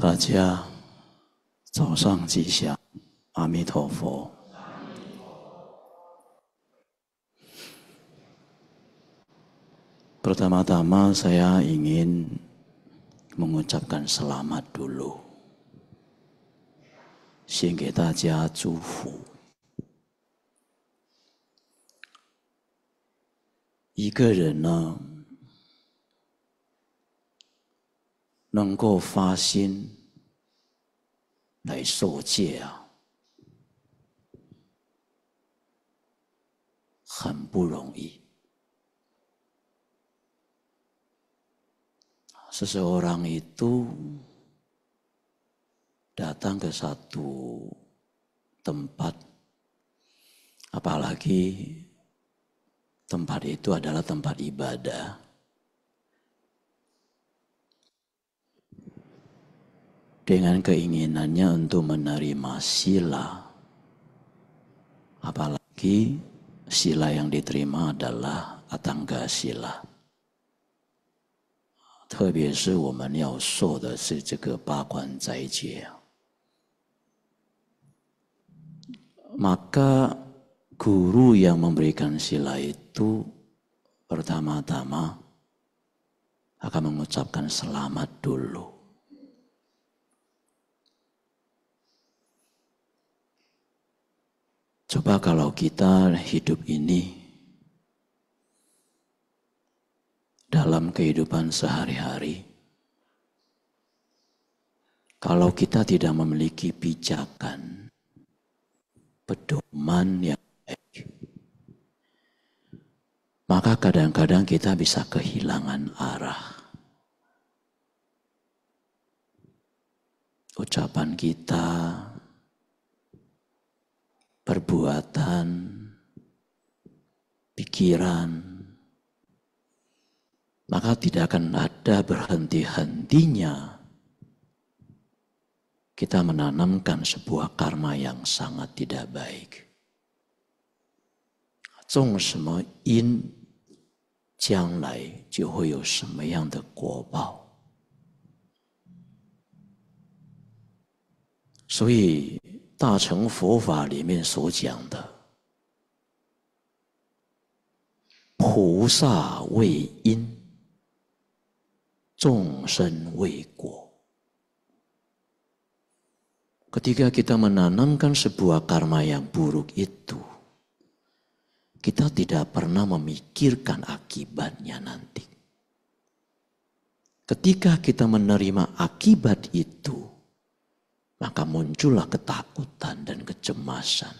大家早上吉祥，阿弥陀佛。首先，我先给大家祝福。一个人呢。能够发心来受戒啊，很不容易。Seseorang itu datang ke satu tempat, apalagi tempat itu adalah tempat ibadah dengan keinginannya untuk menerima sila. Apalagi sila yang diterima adalah atangga sila. Maka guru yang memberikan sila itu pertama-tama akan mengucapkan selamat dulu. Coba kalau kita hidup ini dalam kehidupan sehari-hari, kalau kita tidak memiliki pijakan, pedoman yang baik, maka kadang-kadang kita bisa kehilangan arah. Ucapan kita, perbuatan, pikiran, maka tidak akan ada berhenti-hentinya kita menanamkan sebuah karma yang sangat tidak baik. Zong 所以。大乘佛法里面所讲的菩萨为因，众生为果。Ketika kita menanamkan sebuah karma yang buruk itu, kita tidak pernah memikirkan akibatnya nanti. Ketika kita menerima akibat itu, maka muncullah ketakutan dan kecemasan.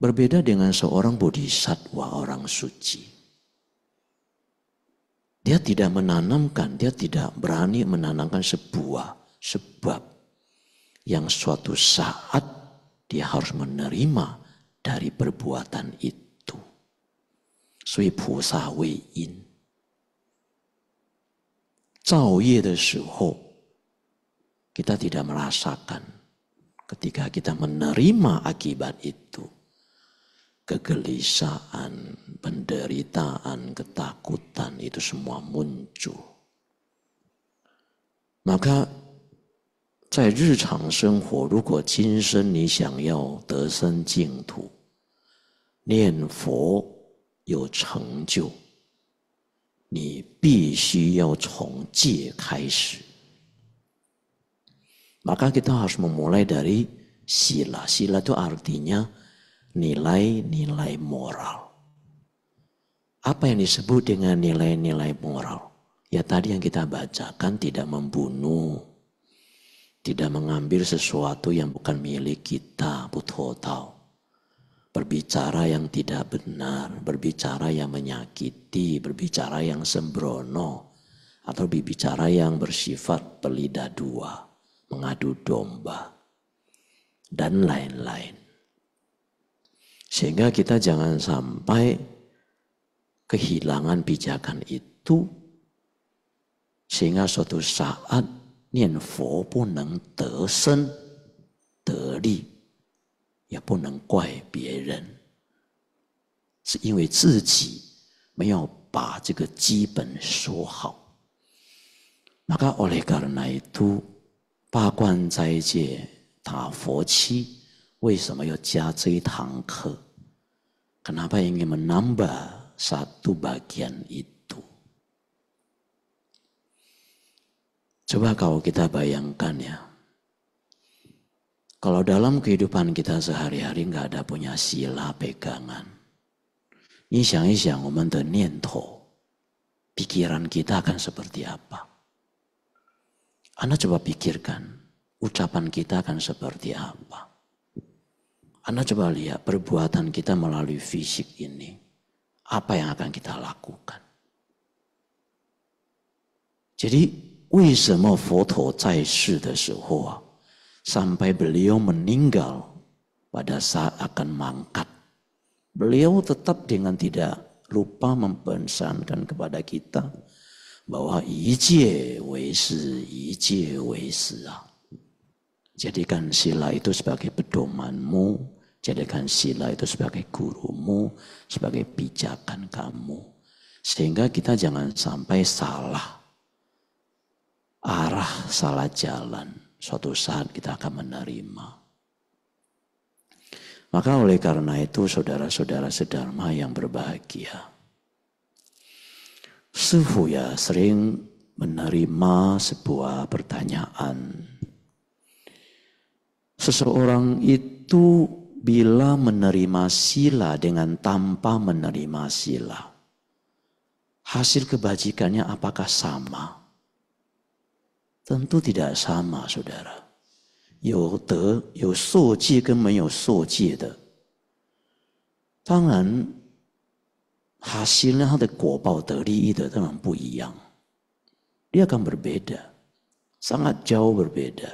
Berbeda dengan seorang bodhisatwa, orang suci. Dia tidak menanamkan, dia tidak berani menanamkan sebuah sebab yang suatu saat dia harus menerima dari perbuatan itu. Sui Pu Wei Yin. Zao Ye kita tidak merasakan ketika kita menerima akibat itu kegelisahan, penderitaan, ketakutan itu semua muncul. Maka, Maka 在日常生活，如果今生你想要得生净土，念佛有成就，你必须要从戒开始。maka kita harus memulai dari sila. Sila itu artinya nilai-nilai moral. Apa yang disebut dengan nilai-nilai moral? Ya tadi yang kita bacakan tidak membunuh, tidak mengambil sesuatu yang bukan milik kita, butuh Berbicara yang tidak benar, berbicara yang menyakiti, berbicara yang sembrono, atau berbicara yang bersifat pelida dua mengadu domba, dan lain-lain. Sehingga kita jangan sampai kehilangan pijakan itu sehingga suatu saat nian fo bu neng de sen de li ya neng guai bie ren. yin wei zi ji mei ba ge ji ben hao. Maka oleh karena itu 八关斋戒打佛七为什么要加这一堂课？Kenapa ingin menambah satu bagian itu? Coba kalau kita bayangkan ya, kalau dalam kehidupan kita sehari-hari nggak ada punya sila pegangan, 你想一想我们的念头，pikiran kita akan seperti apa? Anda coba pikirkan, ucapan kita akan seperti apa. Anda coba lihat perbuatan kita melalui fisik ini. Apa yang akan kita lakukan? Jadi, sampai beliau meninggal pada saat akan mangkat, beliau tetap dengan tidak lupa mempensankan kepada kita bahwa Jadikan sila itu sebagai pedomanmu, jadikan sila itu sebagai gurumu, sebagai pijakan kamu. Sehingga kita jangan sampai salah arah, salah jalan. Suatu saat kita akan menerima. Maka oleh karena itu saudara-saudara sedarma yang berbahagia Sufu ya sering menerima sebuah pertanyaan. Seseorang itu bila menerima sila dengan tanpa menerima sila, hasil kebajikannya apakah sama? Tentu tidak sama, saudara. 有德有受戒跟没有受戒的，当然 hasilnya Dia akan berbeda. Sangat jauh berbeda.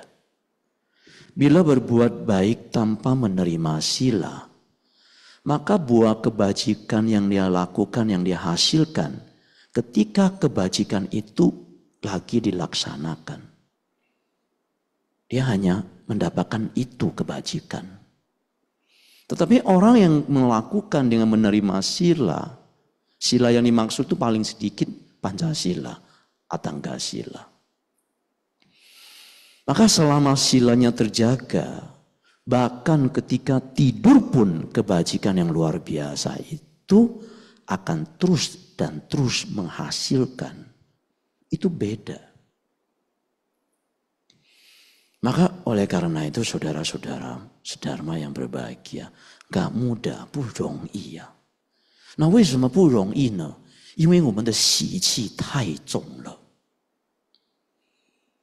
Bila berbuat baik tanpa menerima sila, maka buah kebajikan yang dia lakukan, yang dia hasilkan, ketika kebajikan itu lagi dilaksanakan. Dia hanya mendapatkan itu kebajikan. Tetapi orang yang melakukan dengan menerima sila, Sila yang dimaksud itu paling sedikit Pancasila, enggak Sila. Maka selama silanya terjaga, bahkan ketika tidur pun kebajikan yang luar biasa itu akan terus dan terus menghasilkan. Itu beda. Maka oleh karena itu saudara-saudara, sedharma yang berbahagia, gak mudah, bu dong iya. 那为什么不容易呢？因为我们的习气太重了，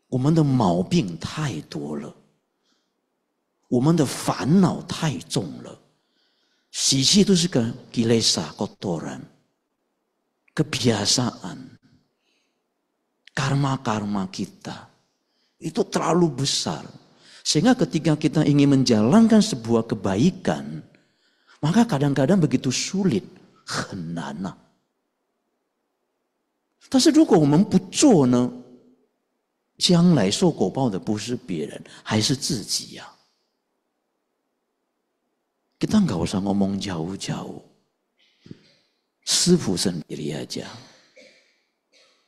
我们的毛病太多了，我们的烦恼太重了。习气都是跟 gilesa karma kita itu terlalu besar. Sehingga ketika kita ingin menjalankan sebuah kebaikan, maka kadang-kadang begitu sulit 很难呐。但是如果我们不做呢，将来受果报的不是别人，还是自己呀。给蛋糕上我孟加屋加师傅上别里阿讲，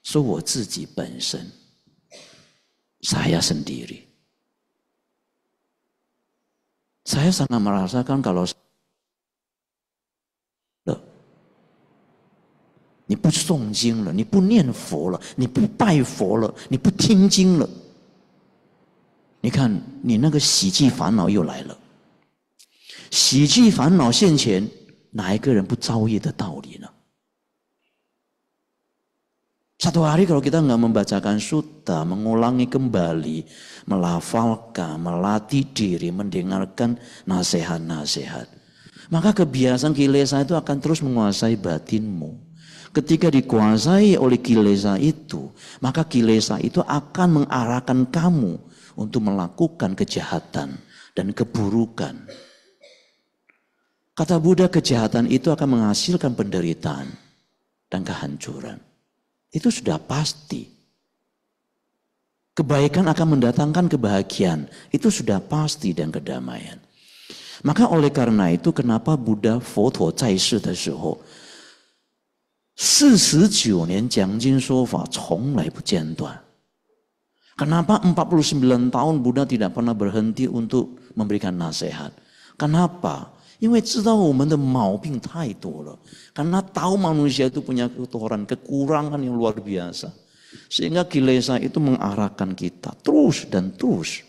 说我自己本身啥呀身体里，e n d i r i s a y 你不诵经了，你不念佛了，你不拜佛了，你不听经了，你看你那个喜剧烦恼又来了。喜剧烦恼现前，哪一个人不遭遇的道理呢？Satu hari kalau kita nggak membacakan sutta, mengulangi kembali, melafalkan, melatih diri, mendengarkan nasihat-nasihat. Maka kebiasaan kilesa itu akan terus menguasai batinmu. Ketika dikuasai oleh kilesa itu, maka kilesa itu akan mengarahkan kamu untuk melakukan kejahatan dan keburukan. Kata Buddha, kejahatan itu akan menghasilkan penderitaan dan kehancuran. Itu sudah pasti. Kebaikan akan mendatangkan kebahagiaan. Itu sudah pasti dan kedamaian. Maka oleh karena itu kenapa Buddha 佛陀在世的时候，Empat puluh 49 tahun Buddha tidak pernah berhenti untuk memberikan nasihat? Kenapa? Karena kita tahu manusia itu punya kotoran, kekurangan yang luar biasa. Sehingga kilesa itu mengarahkan kita terus dan terus.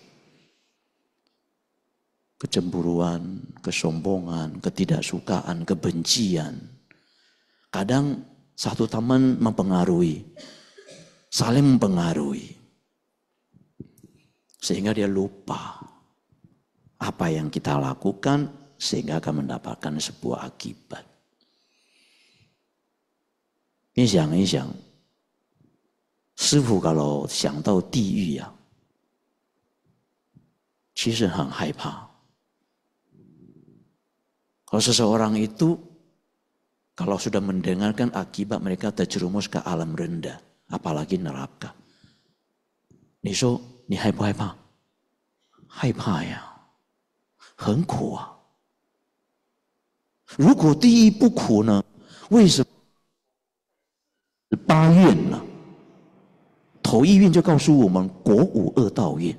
Kecemburuan, kesombongan, ketidaksukaan, kebencian. Kadang satu teman mempengaruhi. Saling mempengaruhi. Sehingga dia lupa apa yang kita lakukan sehingga akan mendapatkan sebuah akibat. Ini 你想一想，师傅 kalau 想到地狱呀、啊，其实很害怕。而是 ya. seseorang itu kalau sudah mendengarkan akibat mereka terjerumus ke alam rendah, apalagi nerapka. ni so ni heipai a h pa, ku Ruku ku kao Hai pa ya. wa. na, ba na. Tau jau di se su Heng yi yun yi yun wei 害怕呀，很苦啊。如果第一 a 苦呢？为什么？八愿呢？头一愿就告诉我们，国五恶道愿，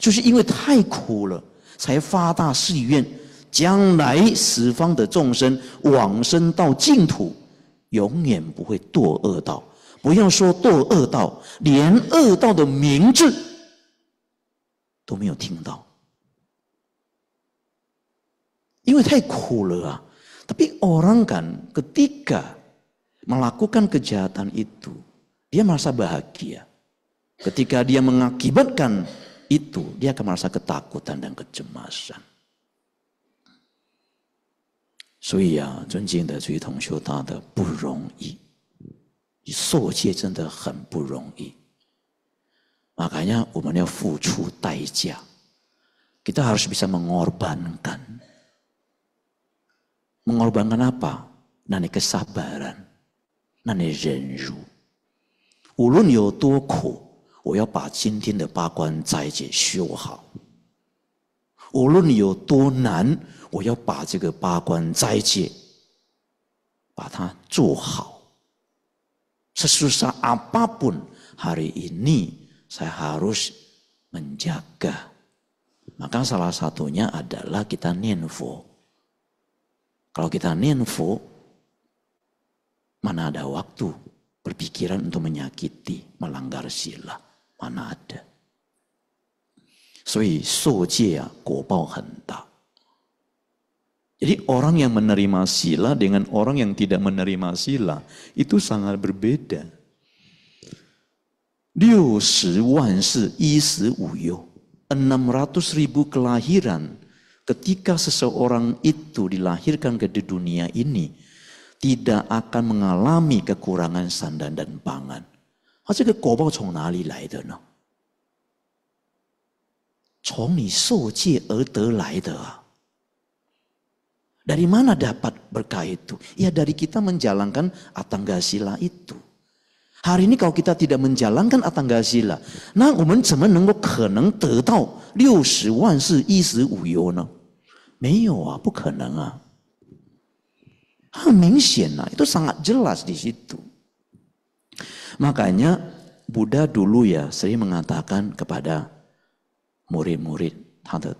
就 a 因为太苦了，才发大誓愿。将来十方的众生往生到净土，永远不会堕恶道。不要说堕恶道，连恶道的名字都没有听到，因为太苦了。t a p orang kan ketika melakukan kejahatan itu dia merasa bahagia ketika dia mengakibatkan itu dia akan merasa ketakutan dan kecemasan. 所以啊，尊敬的这位同学大德不容易，受戒真的很不容易。啊，盖呀，我们要付出代价，kita harus bisa mengorbankan，mengorbankan apa？那你个三百人，那你忍辱，无论有多苦，我要把今天的八关斋戒修好。无论有多难，我要把这个八关斋戒把它做好。Sesusah saya harus menjaga. Maka salah satunya adalah kita ninfo. Kalau kita ninfo, mana ada waktu berpikiran untuk menyakiti, melanggar sila. Mana ada. 所以受戒啊，果报很大。Jadi orang yang menerima sila dengan orang yang tidak menerima sila itu sangat berbeda. enam ratus ribu kelahiran ketika seseorang itu dilahirkan ke dunia ini tidak akan mengalami kekurangan sandang dan pangan. 他这个果报从哪里来的呢？从你受戒而得来的。Dari mana dapat berkah itu? Ya dari kita menjalankan atangga sila itu. Hari ini kalau kita tidak menjalankan atangga sila, nah, kita atanggasila, nah 我们怎么能够可能得到六十万事衣食无忧呢？没有啊，不可能啊。很明显 lah, itu sangat jelas di situ. Makanya Buddha dulu ya sering mengatakan kepada 摩利摩利，他的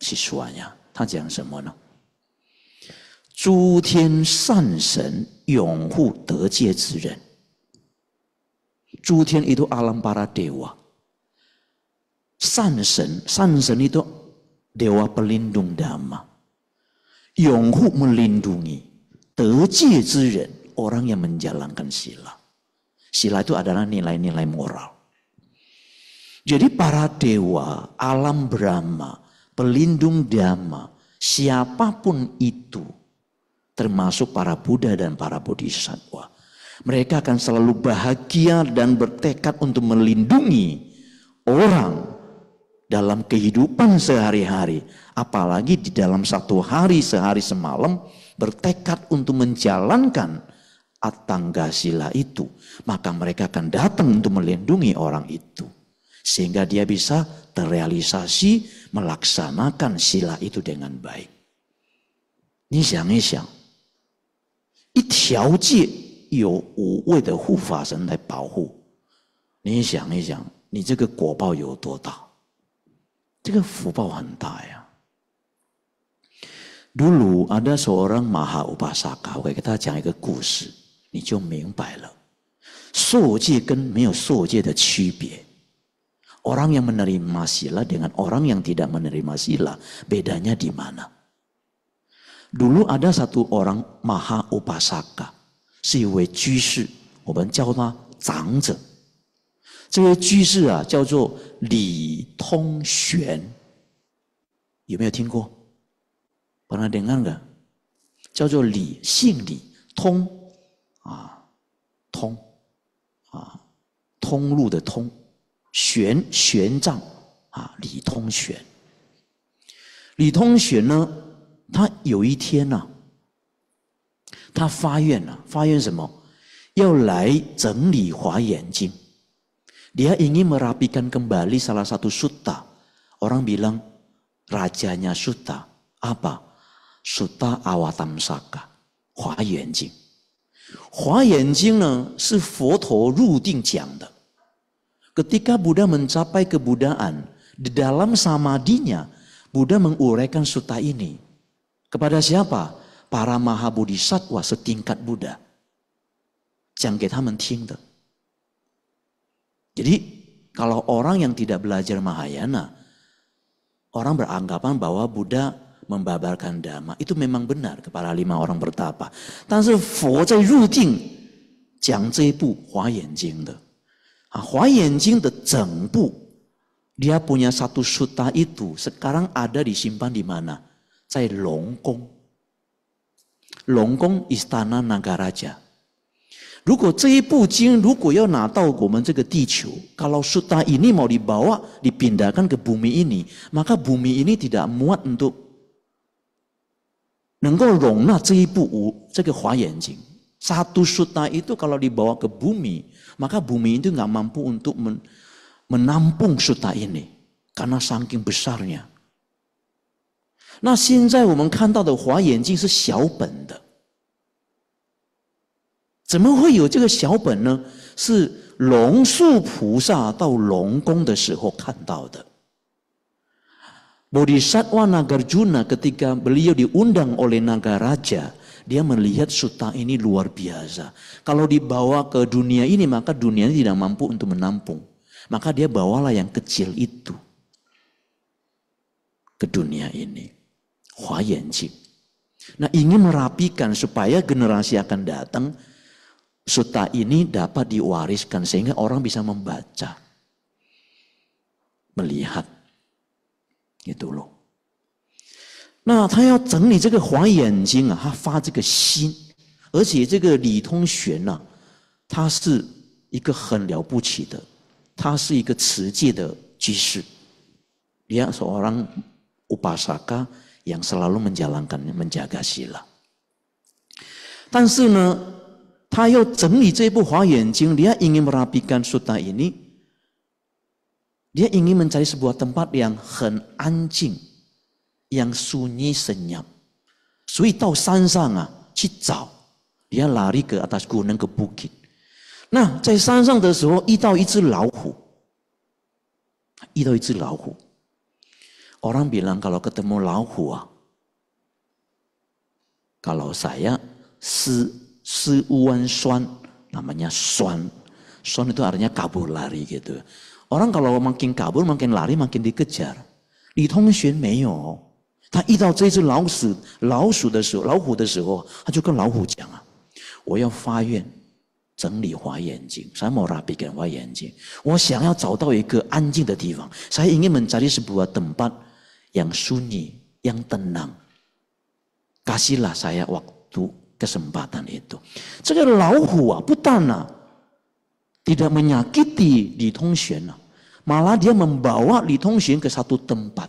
叙述啊，他讲什么呢？诸天善神拥护德界之人，诸天印度阿兰巴拉德哇，善神善神印度德哇，pelindung dharma，拥护，melindungi，德界之人，orang yang menjalankan sila，sila itu adalah nilai-nilai moral。Jadi para dewa, alam Brahma, pelindung dhamma, siapapun itu, termasuk para Buddha dan para Bodhisattva, mereka akan selalu bahagia dan bertekad untuk melindungi orang dalam kehidupan sehari-hari, apalagi di dalam satu hari sehari semalam bertekad untuk menjalankan atangga sila itu, maka mereka akan datang untuk melindungi orang itu. sehingga dia bisa terrealisasi melaksanakan sila itu dengan baik. ni siang isiang, 一条界有五位的护法神来保护你想一想你这个果报有多大这个福报很大呀。dulu ada seorang Mahapashaka, aku akan kita ceritakan sebuah cerita, kamu akan mengerti p e r b e d a n antara suci dan tidak suci. orang yang menerima sila dengan orang yang tidak menerima sila bedanya di mana dulu ada satu orang maha u b a s s a s a n i k s i t a p a n g g i l n y 长者。这位居士啊叫做李通玄有没有听过把它点亮了叫做李姓李通啊通啊通路的通玄玄奘啊，李通玄，李通玄呢，他有一天呐，他发愿呐，发愿什么？要来整理《华严经》。Dia ingin merapikan kembali salah satu sutta。orang bilang raja nya sutta apa sutta awatamsaka。华严经，华严经呢，是佛陀入定讲的。Ketika Buddha mencapai kebudaan, di dalam samadinya Buddha menguraikan suta ini. Kepada siapa? Para bodhisattva setingkat Buddha. kita Jadi kalau orang yang tidak belajar Mahayana, orang beranggapan bahwa Buddha membabarkan dhamma. Itu memang benar kepada lima orang bertapa. Tapi 但是佛在入境讲这一部华严经的。Nah, Hua Yanjing de Zhengbu, dia punya satu suta itu sekarang ada disimpan di mana? Saya Longkong. Longkong istana Nagaraja. 如果这一部经如果要拿到我们这个地球，kalau suta ini mau dibawa dipindahkan ke bumi ini, maka bumi ini tidak muat untuk 能够容纳这一部无这个华严经。satu suta itu kalau dibawa ke bumi, maka bumi itu nggak mampu untuk menampung suta ini karena saking besarnya. Nah, sekarang kita adalah melihat bahwa 现在我们看到的华严经是小本的，怎么会有这个小本呢？是龙树菩萨到龙宫的时候看到的。Bodhisattva Nagarjuna ketika beliau diundang oleh Naga Nagaraja dia melihat suta ini luar biasa. Kalau dibawa ke dunia ini maka dunia ini tidak mampu untuk menampung. Maka dia bawalah yang kecil itu ke dunia ini. Hua Nah ingin merapikan supaya generasi akan datang suta ini dapat diwariskan sehingga orang bisa membaca, melihat. Gitu loh. 那他要整理这个花眼睛啊，他发这个心，而且这个李通玄呐，他是一个很了不起的，他是一个持戒的居士，dia seorang upasaka yang selalu menjalankan menjaga sila。但是呢，他要整理这部花眼睛，dia ingin merapikan sutra ini，dia ingin mencari sebuah tempat yang 很安静。yang sunyi senyap. Sui Tao San ah, cicau. Dia lari ke atas gunung ke bukit. Nah, Orang bilang kalau ketemu lahu ah, kalau saya si uan suan namanya suan. Suan itu artinya kabur lari gitu. Orang kalau makin kabur makin lari makin dikejar. Li Tongxuan 没有。他遇到这只老鼠，老鼠的时候，老虎的时候，他就跟老虎讲啊：“我要发愿，整理坏眼睛，使某拉比干坏眼睛。我想要找到一个安静的地方，使伊门找的是 buat tempat yang sunyi yang tenang。kasihlah saya waktu kesempatan itu。所以老虎啊，putana，tidak menyakiti Li Hongxian，malah dia membawa Li Hongxian ke satu tempat。”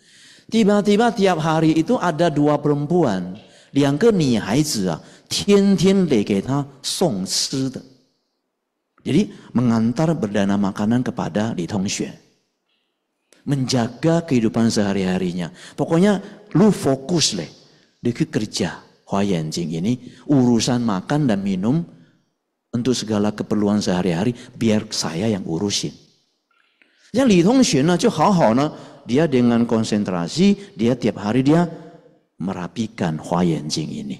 Tiba-tiba tiap hari itu ada dua perempuan, yang Jadi mengantar berdana makanan kepada Li Tongxue. Menjaga kehidupan sehari-harinya. Pokoknya lu fokus deh. Dia kerja Hua Yanjing ini urusan makan dan minum untuk segala keperluan sehari-hari biar saya yang urusin. Yang Li 像李同学呢，就好好呢 dia dengan konsentrasi, dia tiap hari dia merapikan Hua ini.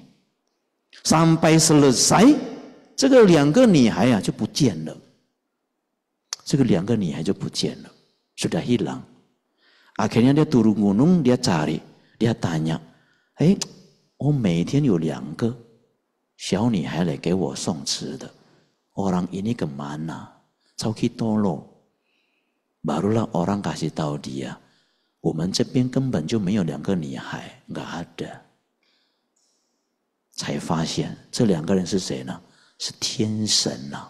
Sampai selesai, ce ke liang hilang. Akhirnya dia turun gunung, dia cari, dia tanya, eh, oh, Orang ini kemana? Cau kitolo. Barulah orang kasih tahu dia, 我们这边根本就没有两个女孩，阿的，才发现这两个人是谁呢？是天神呐！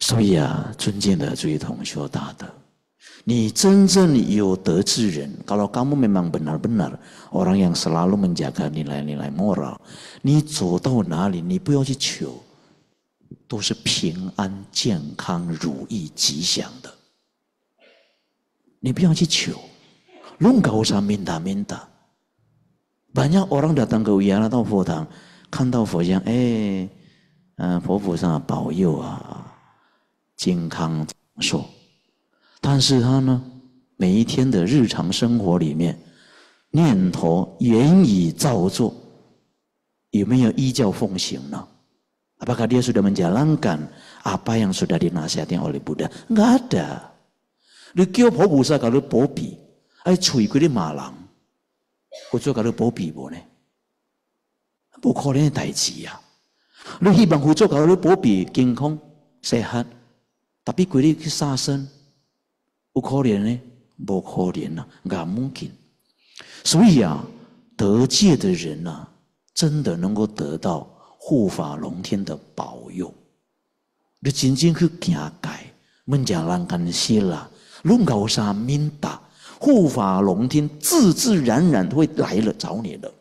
所以啊，尊敬的诸位同学大德，你真正有德之人，kalau kamu memang benar-benar o 你走到哪里，你不要去求，都是平安、健康、如意、吉祥的。你不要去求，龙岗菩萨明打明打。banyak orang datang ke Uyana, 到佛堂，看到佛像，哎，嗯，佛菩萨保佑啊，健康长寿。但是他呢，每一天的日常生活里面，念头言语造作，有没有依教奉行呢？阿巴卡，dia sudah menjalankan apa yang sudah dinasihatnya oleh Buddha，nggak ada。你叫普菩萨搞你保庇，爱锤鬼的骂人，我做搞你保庇无呢？不可能的代志呀！你希望会做搞你保庇健康、适合，特别规的去杀生，有可能呢？不可能呐！眼蒙镜。所以啊，得戒的人呐，真的能够得到护法龙天的保佑。你仅仅去行问一下人干涉啦。论高沙明达，护法龙天自自然然会来了找你的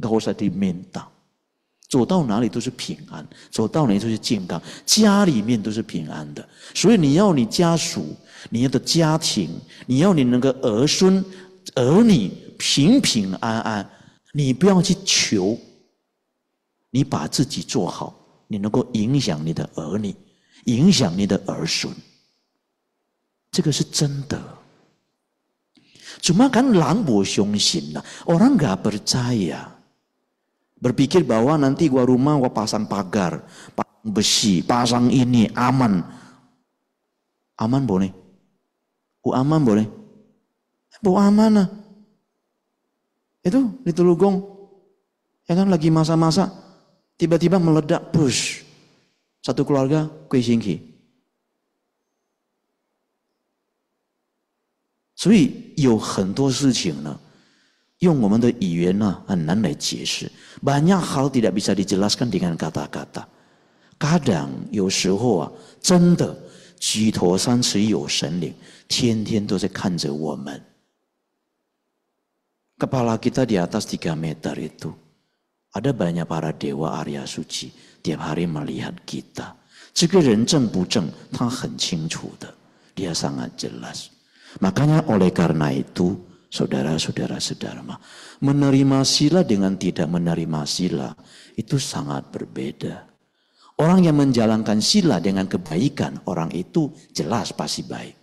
高山的明达，走到哪里都是平安，走到哪里都是健康，家里面都是平安的。所以你要你家属，你要的家庭，你要你那个儿孙儿女平平安安，你不要去求，你把自己做好，你能够影响你的儿女，影响你的儿孙。这个是真的. kan lambu lah. Orang gak percaya. Berpikir bahwa nanti gua rumah gua pasang pagar, pasang besi, pasang ini, aman. Aman boleh. Gua aman boleh. Bu amanah. Itu di Telugong. Ya kan lagi masa-masa tiba-tiba meledak push. Satu keluarga kuisingki. 所以有很多事情呢，用我们的语言呢很难来解释。Banyak hal di d a l b i s a n y jelas kan dengan gada gada，家长有时候啊，真的，举头三尺有神灵，天天都在看着我们。Kepala kita di atas tiga meter itu，ada banyak para dewa Arya suci，每天 a 在看着我们。这个人正不正，他很清楚的，dia sangat jelas。Makanya oleh karena itu, saudara-saudara sedharma, menerima sila dengan tidak menerima sila itu sangat berbeda. Orang yang menjalankan sila dengan kebaikan, orang itu jelas pasti baik.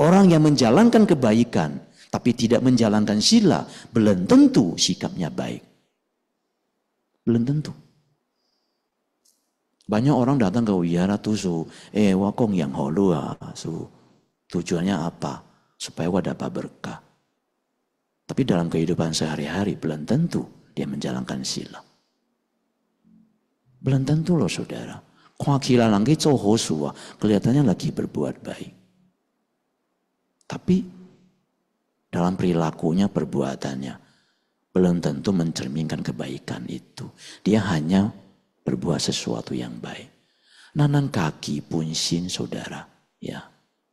Orang yang menjalankan kebaikan tapi tidak menjalankan sila, belum tentu sikapnya baik. Belum tentu. Banyak orang datang ke wihara oh tuh su, eh wakong yang holua, ah, su. Tujuannya apa? supaya dapat berkah. Tapi dalam kehidupan sehari-hari belum tentu dia menjalankan sila. Belum tentu loh saudara. Kuakila langki cohosua, kelihatannya lagi berbuat baik. Tapi dalam perilakunya, perbuatannya, belum tentu mencerminkan kebaikan itu. Dia hanya berbuat sesuatu yang baik. Nanan kaki pun sin saudara. Ya.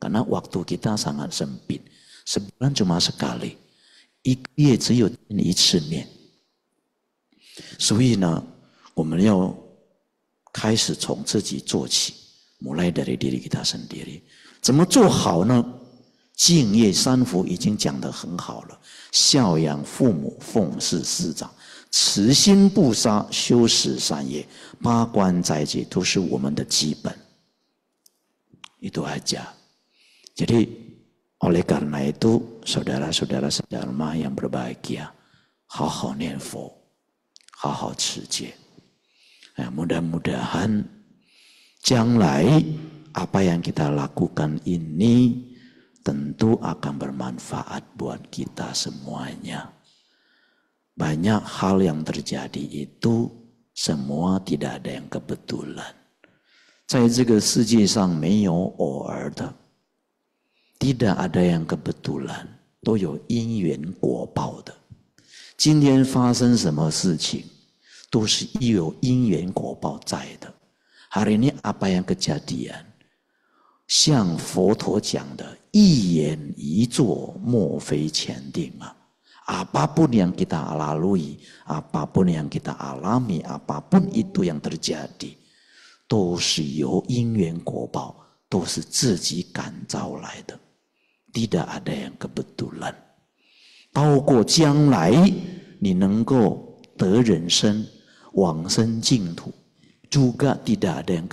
因为时间我们非常有限，一月只有见一次面，所以呢，我们要开始从自己做起。怎么做好呢？敬业三福已经讲得很好了：孝养父母，奉事师长，慈心不杀，修十善业，八关斋戒都是我们的基本。你都还讲？Jadi oleh karena itu saudara-saudara sedharma yang berbahagia, hao nianfo, hao ya, mudah-mudahan apa yang kita lakukan ini tentu akan bermanfaat buat kita semuanya. Banyak hal yang terjadi itu semua tidak ada yang kebetulan. 在这个世界上没有偶尔的，的阿达央格布杜兰都有因缘果报的，今天发生什么事情，都是一有因缘果报在的。哈列尼阿巴央格加地恩，像佛陀讲的一言一做，莫非前定吗？阿巴 pun yang kita alalui，阿巴 pun yang kita alami，阿巴 pun itu yang terjadi，都是由因缘果报，都是自己感召来的。tidak ada yang kebetulan. juga tidak ada yang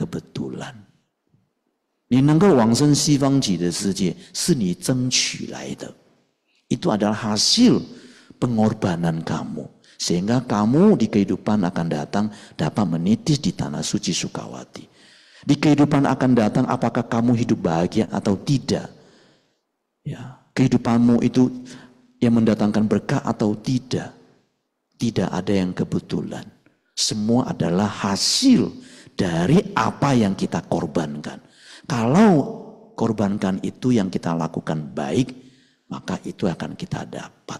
Itu adalah hasil pengorbanan kamu. Sehingga kamu di kehidupan akan datang dapat menitis di tanah suci Sukawati. Di kehidupan akan datang apakah kamu hidup bahagia atau tidak. Ya, kehidupanmu itu yang mendatangkan berkah atau tidak. Tidak ada yang kebetulan. Semua adalah hasil dari apa yang kita korbankan. Kalau korbankan itu yang kita lakukan baik, maka itu akan kita dapat.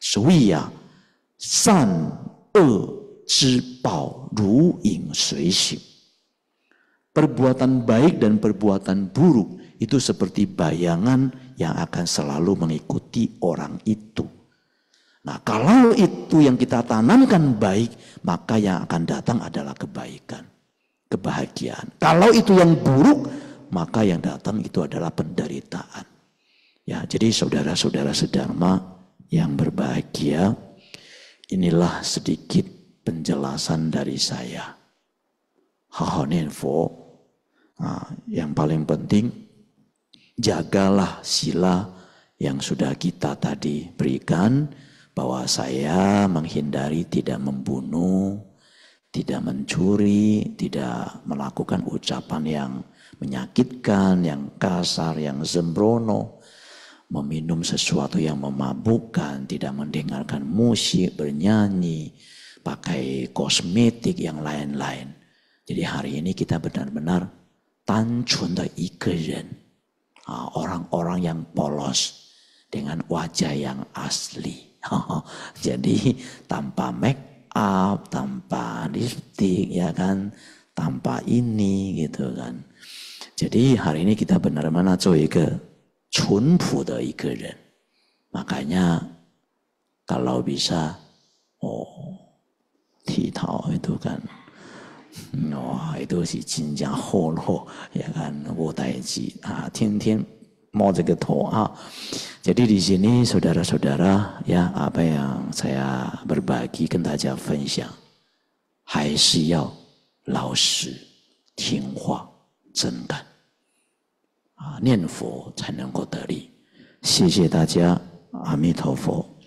Suya san e zhi bao ru ying sui xi. Perbuatan baik dan perbuatan buruk itu seperti bayangan yang akan selalu mengikuti orang itu. Nah, kalau itu yang kita tanamkan baik, maka yang akan datang adalah kebaikan, kebahagiaan. Kalau itu yang buruk, maka yang datang itu adalah penderitaan. Ya, jadi saudara-saudara sedharma yang berbahagia, inilah sedikit penjelasan dari saya. Hahoninfo, nah, yang paling penting jagalah sila yang sudah kita tadi berikan bahwa saya menghindari tidak membunuh, tidak mencuri, tidak melakukan ucapan yang menyakitkan, yang kasar, yang sembrono, meminum sesuatu yang memabukkan, tidak mendengarkan musik, bernyanyi, pakai kosmetik, yang lain-lain. Jadi hari ini kita benar-benar 单纯的一个人。Ah, orang-orang yang polos dengan wajah yang asli. Jadi tanpa make up, tanpa lipstick ya kan, tanpa ini gitu kan. Jadi hari ini kita benar-benar ren. Makanya kalau bisa oh tidak itu kan 哇，都是真正好落，也看无代志啊！天天摸这个头啊！就这里是呢，兄弟、兄弟啊，什大家分享，还是要老实、听话、真德啊！念佛才能够得力。谢谢大家，阿弥陀佛。